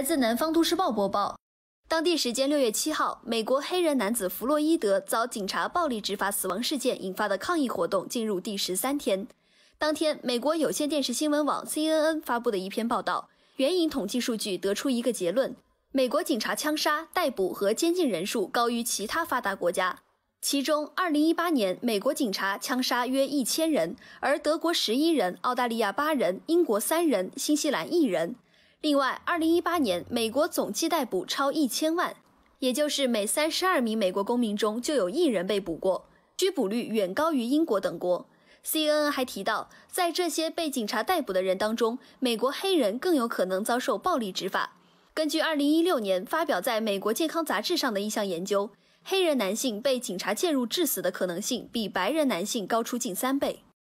来自南方都市报播报，当地时间六月七号，美国黑人男子弗洛伊德遭警察暴力执法死亡事件引发的抗议活动进入第十三天。当天，美国有线电视新闻网 CNN 发布的一篇报道，援引统计数据得出一个结论：美国警察枪杀、逮捕和监禁人数高于其他发达国家。其中，二零一八年美国警察枪杀约一千人，而德国十一人，澳大利亚八人，英国三人，新西兰一人。另外，二零一八年美国总计逮捕超一千万，也就是每三十二名美国公民中就有一人被捕过，拘捕率远高于英国等国。CNN 还提到，在这些被警察逮捕的人当中，美国黑人更有可能遭受暴力执法。根据二零一六年发表在《美国健康杂志》上的一项研究，黑人男性被警察介入致死的可能性比白人男性高出近三倍。